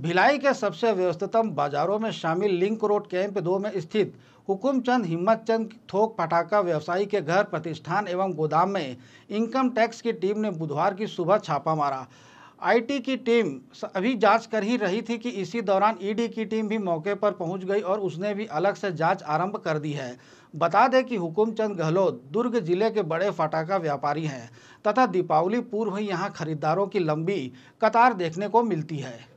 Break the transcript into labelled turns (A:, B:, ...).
A: भिलाई के सबसे व्यवस्थितम बाजारों में शामिल लिंक रोड कैंप दो में स्थित हुकुम चंद हिम्मत चंद थोक पटाखा व्यवसायी के घर प्रतिष्ठान एवं गोदाम में इनकम टैक्स की टीम ने बुधवार की सुबह छापा मारा आईटी की टीम अभी जांच कर ही रही थी कि इसी दौरान ईडी की टीम भी मौके पर पहुंच गई और उसने भी अलग से जांच आरंभ कर दी है बता दें कि हुकुमचंद गहलोत दुर्ग जिले के बड़े फटाखा व्यापारी हैं तथा दीपावली पूर्व ही यहां खरीदारों की लंबी कतार देखने को मिलती है